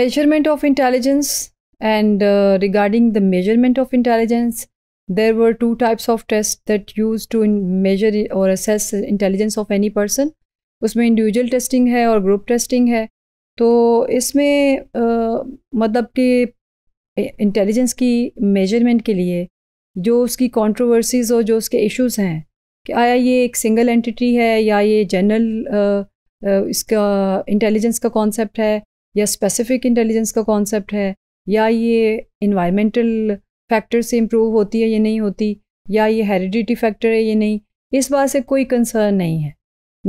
measurement of intelligence and uh, regarding the measurement of intelligence there were two types of tests that used to measure or assess intelligence of any person उसमें individual testing है और group testing है तो इसमें uh, मतलब कि intelligence की measurement के लिए जो उसकी कंट्रोवर्सीज और जो उसके इश्यूज हैं कि आया ये एक सिंगल एंटिटी है या ये जनरल uh, uh, इसका इंटेलिजेंस का कॉन्सेप्ट है या स्पेसिफिक इंटेलिजेंस का कॉन्सेप्ट है या ये इन्वायरमेंटल फैक्टर से इम्प्रूव होती है ये नहीं होती या ये हेरिडिटी फैक्टर है ये नहीं इस बात से कोई कंसर्न नहीं है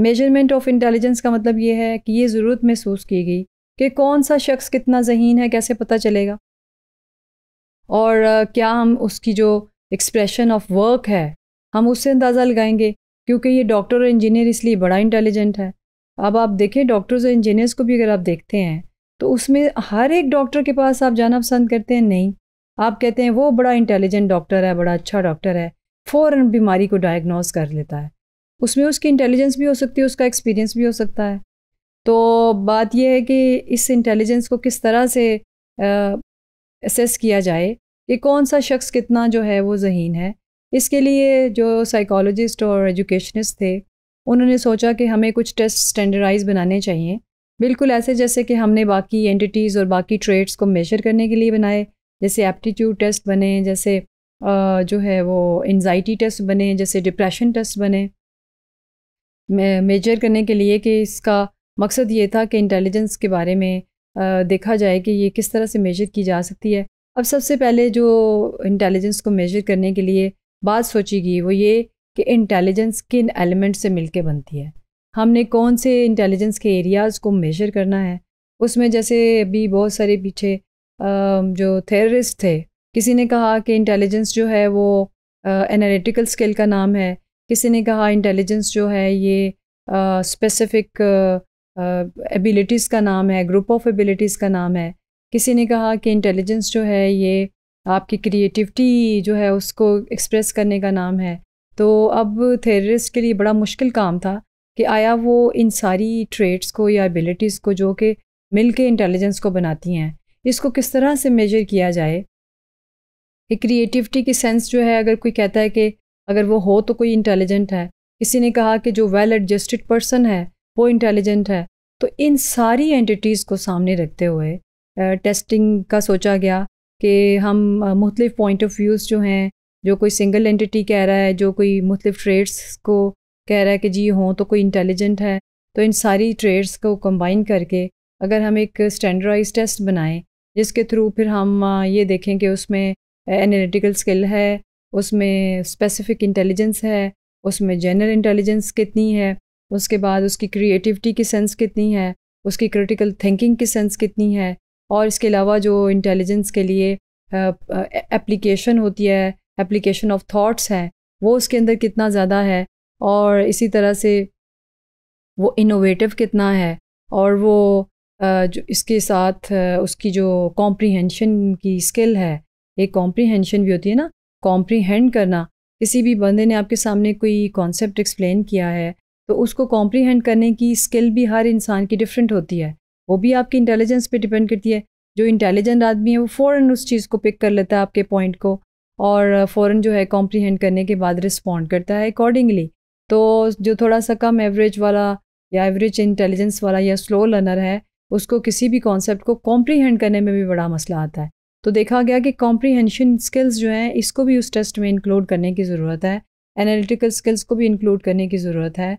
मेजरमेंट ऑफ इंटेलिजेंस का मतलब ये है कि ये ज़रूरत महसूस की गई कि कौन सा शख्स कितना जहीन है कैसे पता चलेगा और क्या हम उसकी जो एक्सप्रेशन ऑफ वर्क है हम उससे अंदाज़ा लगाएंगे क्योंकि ये डॉक्टर और इंजीनियर इसलिए बड़ा इंटेलिजेंट है अब आप देखें डॉक्टर्स और इंजीनियर्स को भी अगर आप देखते हैं तो उसमें हर एक डॉक्टर के पास आप जाना पसंद करते हैं नहीं आप कहते हैं वो बड़ा इंटेलिजेंट डॉक्टर है बड़ा अच्छा डॉक्टर है फ़ौरन बीमारी को डायग्नोस कर लेता है उसमें उसकी इंटेलिजेंस भी हो सकती है उसका एक्सपीरियंस भी हो सकता है तो बात यह है कि इस इंटेलिजेंस को किस तरह से असेस किया जाए कि कौन सा शख्स कितना जो है वो जहीन है इसके लिए जो साइकोलॉजिस्ट और एजुकेशनिस्ट थे उन्होंने सोचा कि हमें कुछ टेस्ट स्टैंडर्डाइज बनाने चाहिए बिल्कुल ऐसे जैसे कि हमने बाकी एंटिटीज़ और बाकी ट्रेड्स को मेजर करने के लिए बनाए जैसे एप्टीट्यूड टेस्ट बने जैसे जो है वो एनजाइटी टेस्ट बने जैसे डिप्रेशन टेस्ट बने मेजर करने के लिए कि इसका मकसद ये था कि इंटेलिजेंस के बारे में देखा जाए कि ये किस तरह से मेजर की जा सकती है अब सबसे पहले जो इंटेलिजेंस को मेजर करने के लिए बात सोची गई वो ये कि इंटेलिजेंस किन एलिमेंट से मिलके बनती है हमने कौन से इंटेलिजेंस के एरियाज़ को मेजर करना है उसमें जैसे अभी बहुत सारे पीछे जो थेररिस्ट थे किसी ने कहा कि इंटेलिजेंस जो है वो एनालिटिकल स्किल का नाम है किसी ने कहा इंटेलिजेंस जो है ये स्पेसिफिक एबिलिटीज़ का नाम है ग्रुप ऑफ एबिलिटीज़ का नाम है किसी ने कहा कि इंटेलिजेंस जो है ये आपकी क्रिएटिविटी जो है उसको एक्सप्रेस करने का नाम है तो अब थेररिस्ट के लिए बड़ा मुश्किल काम था कि आया वो इन सारी ट्रेड्स को या एबिलिटीज़ को जो कि मिल के इंटेलिजेंस को बनाती हैं इसको किस तरह से मेजर किया जाए कि क्रिएटिविटी की सेंस जो है अगर कोई कहता है कि अगर वो हो तो कोई इंटेलिजेंट है किसी ने कहा कि जो वेल एडजस्टेड पर्सन है वो इंटेलिजेंट है तो इन सारी एंटिटीज़ को सामने रखते हुए टेस्टिंग का सोचा गया कि हम मुख्तलिफ़ पॉइंट ऑफ व्यूज़ जो हैं जो कोई सिंगल एंटिटी कह रहा है जो कोई मुख्तलिफ ट्रेड्स को कह रहा है कि जी हों तो कोई इंटेलिजेंट है तो इन सारी ट्रेड्स को कंबाइन करके अगर हम एक स्टैंडर्डाइज टेस्ट बनाएं जिसके थ्रू फिर हम ये देखें कि उसमें एनालिटिकल स्किल है उसमें स्पेसिफिक इंटेलिजेंस है उसमें जनरल इंटेलिजेंस कितनी है उसके बाद उसकी क्रिएटिविटी की सेंस कितनी है उसकी क्रिटिकल थिंकिंग की सेंस कितनी है और इसके अलावा जो इंटेलिजेंस के लिए एप्लीकेशन होती है एप्लीकेशन ऑफ थॉट्स है वो उसके अंदर कितना ज़्यादा है और इसी तरह से वो इनोवेटिव कितना है और वो जो इसके साथ उसकी जो कॉम्प्रीहेंशन की स्किल है एक कॉम्प्रीहेंशन भी होती है ना कॉम्प्रीहेंड करना किसी भी बंदे ने आपके सामने कोई कॉन्सेप्ट एक्सप्लेन किया है तो उसको कॉम्प्रीहेंड करने की स्किल भी हर इंसान की डिफरेंट होती है वो भी आपकी इंटेलिजेंस पे डिपेंड करती है जो इंटेलिजेंट आदमी है वो फ़ौरन उस चीज़ को पिक कर लेता है आपके पॉइंट को और फ़ौरन जो है कॉम्प्रीहेंड करने के बाद रिस्पॉन्ड करता है अकॉर्डिंगली तो जो थोड़ा सा कम एवरेज वाला या एवरेज इंटेलिजेंस वाला या स्लो लर्नर है उसको किसी भी कॉन्सेप्ट को कॉम्प्रीहेंड करने में भी बड़ा मसला आता है तो देखा गया कि कॉम्प्रीहेंशन स्किल्स जो हैं इसको भी उस टेस्ट में इंक्लूड करने की ज़रूरत है एनालिटिकल स्किल्स को भी इंक्लूड करने की ज़रूरत है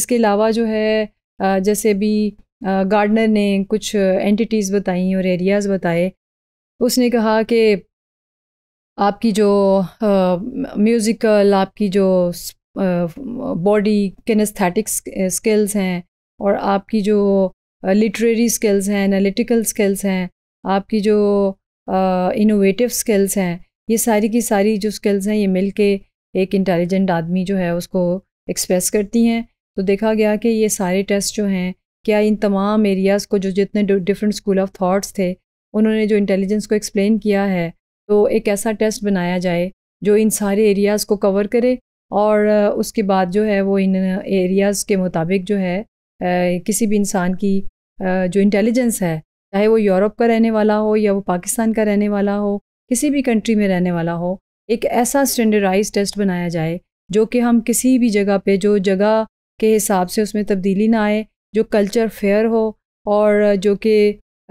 इसके अलावा जो है जैसे भी गार्डनर ने कुछ एंटिटीज़ बताई और एरियाज़ बताए उसने कहा कि आपकी जो म्यूज़िकल आपकी जो बॉडी किनेस्थेटिक स्किल्स हैं और आपकी जो लिटरेरी स्किल्स हैं एनालिटिकल स्किल्स हैं आपकी जो इनोवेटिव स्किल्स हैं ये सारी की सारी जो स्किल्स हैं ये मिल के एक इंटेलिजेंट आदमी जो है उसको एक्सप्रेस करती हैं तो देखा गया कि ये सारे टेस्ट जो हैं क्या इन तमाम एरियाज़ को जो जितने डिफरेंट स्कूल ऑफ थाट्स थे उन्होंने जो इंटेलिजेंस को एक्सप्लेन किया है तो एक ऐसा टेस्ट बनाया जाए जो इन सारे एरियाज़ को कवर करे और उसके बाद जो है वो इन एरियाज़ के मुताबिक जो है किसी भी इंसान की जो इंटेलिजेंस है चाहे वो यूरोप का रहने वाला हो या वो पाकिस्तान का रहने वाला हो किसी भी कंट्री में रहने वाला हो एक ऐसा स्टैंडर्डाइज टेस्ट बनाया जाए जो कि हम किसी भी जगह पे जो जगह के हिसाब से उसमें तब्दीली ना आए जो कल्चर फेयर हो और जो कि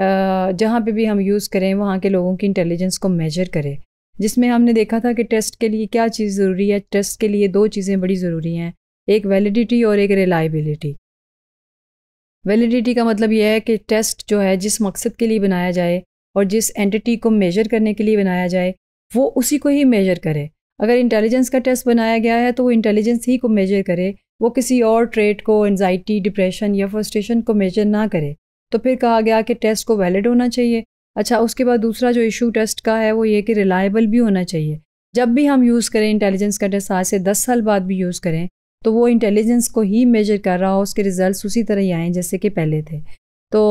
जहाँ पे भी हम यूज़ करें वहाँ के लोगों की इंटेलिजेंस को मेजर करें जिसमें हमने देखा था कि टेस्ट के लिए क्या चीज़ ज़रूरी है टेस्ट के लिए दो चीज़ें बड़ी ज़रूरी हैं एक वैलिडिटी और एक रिलायबिलिटी वैलिडिटी का मतलब यह है कि टेस्ट जो है जिस मकसद के लिए बनाया जाए और जिस एंटिटी को मेजर करने के लिए बनाया जाए वो उसी को ही मेजर करे अगर इंटेलिजेंस का टेस्ट बनाया गया है तो वो इंटेलिजेंस ही को मेजर करे वो किसी और ट्रेट को एनजाइटी डिप्रेशन या फ्रस्ट्रेशन को मेजर ना करे तो फिर कहा गया कि टेस्ट को वैलिड होना चाहिए अच्छा उसके बाद दूसरा जो इशू टेस्ट का है वो ये कि रिलायबल भी होना चाहिए जब भी हम यूज़ करें इंटेलिजेंस का टेस्ट आज से दस साल बाद भी यूज़ करें तो वो इंटेलिजेंस को ही मेजर कर रहा हो उसके रिज़ल्ट उसी तरह ही आएँ जैसे कि पहले थे तो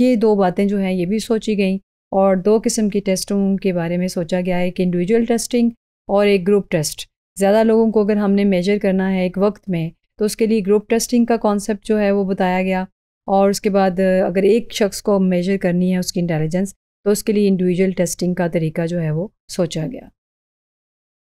ये दो बातें जो हैं ये भी सोची गई और दो किस्म की टेस्टों के बारे में सोचा गया है एक इंडिविजुअल टेस्टिंग और एक ग्रुप टेस्ट ज़्यादा लोगों को अगर हमने मेजर करना है एक वक्त में तो उसके लिए ग्रुप टेस्टिंग का कॉन्सेप्ट जो है वो बताया गया और उसके बाद अगर एक शख्स को मेजर करनी है उसकी इंटेलिजेंस तो उसके लिए इंडिविजुअल टेस्टिंग का तरीका जो है वो सोचा गया